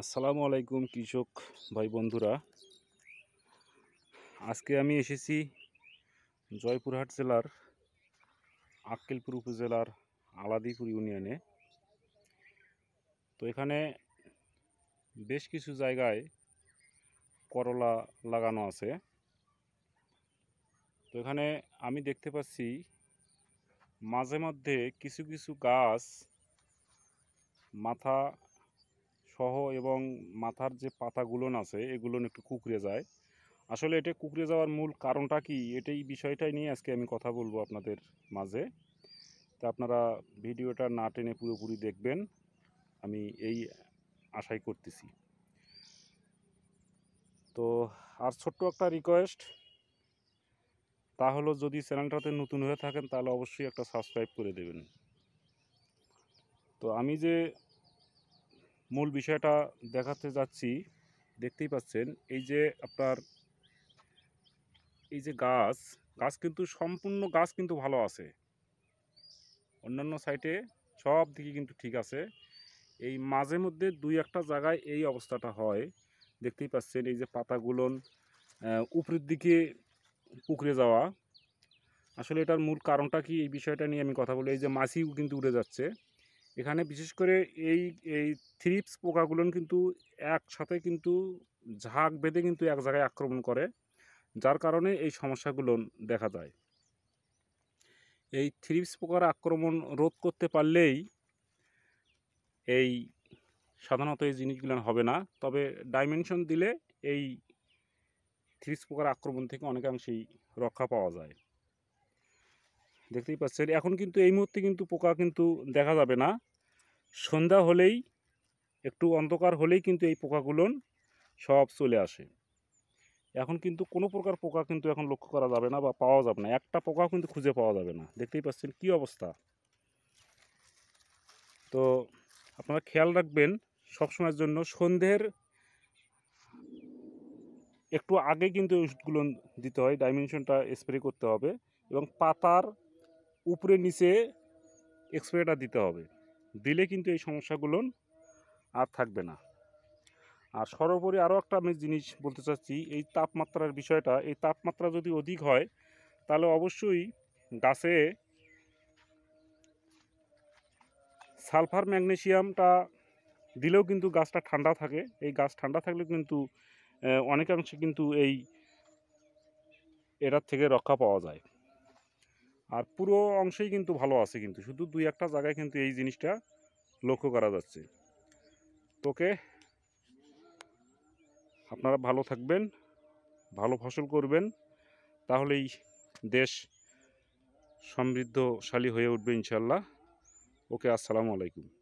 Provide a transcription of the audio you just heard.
আসসালামু আলাইকুম কৃষক ভাই বন্ধুরা আজকে আমি এসেছি জয়পুরহাট জেলার আক্কেলপুর উপজেলার আলাদিপুর ইউনিয়নে তো এখানে বেশ কিছু জায়গায় করলা লাগানো আছে তো এখানে আমি দেখতে পাচ্ছি মাঝে মধ্যে কিছু কিছু গাছ মাথা এবং মাথার যে পাতাগুলোন আছে এগুলো একটু কুকড়ে যায় আসলে এটা কুকড়ে যাওয়ার মূল কারণটা কি এটাই বিষয়টাই নিয়ে আজকে আমি কথা বলবো আপনাদের মাঝে তা আপনারা ভিডিওটা না টেনে পুরোপুরি দেখবেন আমি এই আশাই করতেছি তো আর ছোট্ট একটা রিকোয়েস্ট তা হলো যদি চ্যানেলটাতে নতুন হয়ে থাকেন তাহলে অবশ্যই একটা সাবস্ক্রাইব করে দেবেন তো আমি যে মূল বিষয়টা দেখাতে যাচ্ছি দেখতেই পাচ্ছেন এই যে আপনার এই যে গাছ গাছ কিন্তু সম্পূর্ণ গাছ কিন্তু ভালো আছে অন্যান্য সাইটে সব দিকে কিন্তু ঠিক আছে এই মাঝে মধ্যে দুই একটা জায়গায় এই অবস্থাটা হয় দেখতেই পাচ্ছেন এই যে পাতাগুলোন উপরের দিকে উকড়ে যাওয়া আসলে এটার মূল কারণটা কি এই বিষয়টা নিয়ে আমি কথা বলি এই যে মাছিও কিন্তু উড়ে যাচ্ছে এখানে বিশেষ করে এই এই থ্রিপস পোকাগুলো কিন্তু একসাথে কিন্তু ঝাঁক বেঁধে কিন্তু এক জায়গায় আক্রমণ করে যার কারণে এই সমস্যাগুলো দেখা যায় এই থ্রিপস পোকার আক্রমণ রোধ করতে পারলেই এই সাধারণত এই জিনিসগুলো হবে না তবে ডাইমেনশন দিলে এই থ্রিপস পোকার আক্রমণ থেকে অনেকাংশেই রক্ষা পাওয়া যায় দেখতেই পাচ্ছেন এখন কিন্তু এই মুহূর্তে কিন্তু পোকা কিন্তু দেখা যাবে না সন্ধ্যা হলেই একটু অন্ধকার হলেই কিন্তু এই পোকাগুলো সব চলে আসে এখন কিন্তু কোনো প্রকার পোকা কিন্তু এখন লক্ষ্য করা যাবে না বা পাওয়া যাবে না একটা পোকাও কিন্তু খুঁজে পাওয়া যাবে না দেখতেই পাচ্ছেন কি অবস্থা তো আপনারা খেয়াল রাখবেন সবসময়ের জন্য সন্ধ্যের একটু আগে কিন্তু ওষুধগুলো দিতে হয় ডাইমেনশনটা স্প্রে করতে হবে এবং পাতার উপরে নিচে এক্সপ্রেটা দিতে হবে দিলে কিন্তু এই সমস্যাগুলো আর থাকবে না আর সর্বোপরি আরও একটা আমি জিনিস বলতে চাচ্ছি এই তাপমাত্রার বিষয়টা এই তাপমাত্রা যদি অধিক হয় তাহলে অবশ্যই গাছে সালফার ম্যাগনেশিয়ামটা দিলেও কিন্তু গাছটা ঠান্ডা থাকে এই গাছ ঠান্ডা থাকলে কিন্তু অনেকাংশে কিন্তু এই এটার থেকে রক্ষা পাওয়া যায় আর পুরো অংশেই কিন্তু ভালো আছে কিন্তু শুধু দুই একটা জায়গায় কিন্তু এই জিনিসটা লক্ষ্য করা যাচ্ছে তোকে আপনারা ভালো থাকবেন ভালো ফসল করবেন তাহলেই দেশ সমৃদ্ধশালী হয়ে উঠবে ইনশাল্লাহ ওকে আসসালামু আলাইকুম